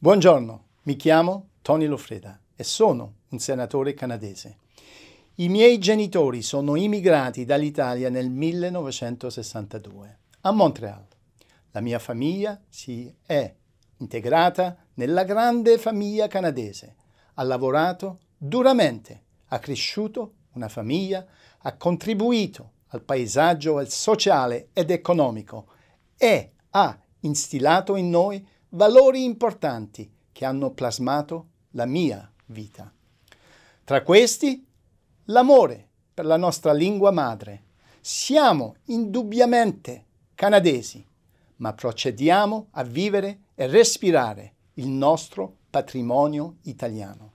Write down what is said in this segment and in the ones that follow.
Buongiorno, mi chiamo Tony Lofreda e sono un senatore canadese. I miei genitori sono immigrati dall'Italia nel 1962 a Montreal. La mia famiglia si è integrata nella grande famiglia canadese, ha lavorato duramente, ha cresciuto una famiglia, ha contribuito al paesaggio sociale ed economico e ha instillato in noi valori importanti che hanno plasmato la mia vita. Tra questi, l'amore per la nostra lingua madre. Siamo indubbiamente canadesi, ma procediamo a vivere e respirare il nostro patrimonio italiano.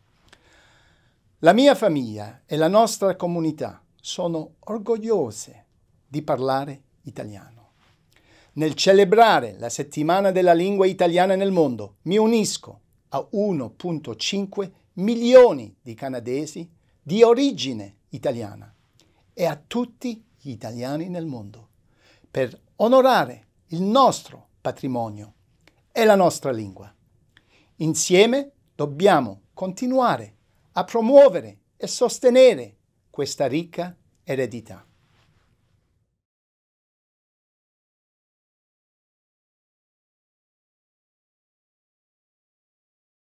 La mia famiglia e la nostra comunità sono orgogliose di parlare italiano. Nel celebrare la settimana della lingua italiana nel mondo, mi unisco a 1.5 milioni di canadesi di origine italiana e a tutti gli italiani nel mondo per onorare il nostro patrimonio e la nostra lingua. Insieme dobbiamo continuare a promuovere e sostenere questa ricca eredità.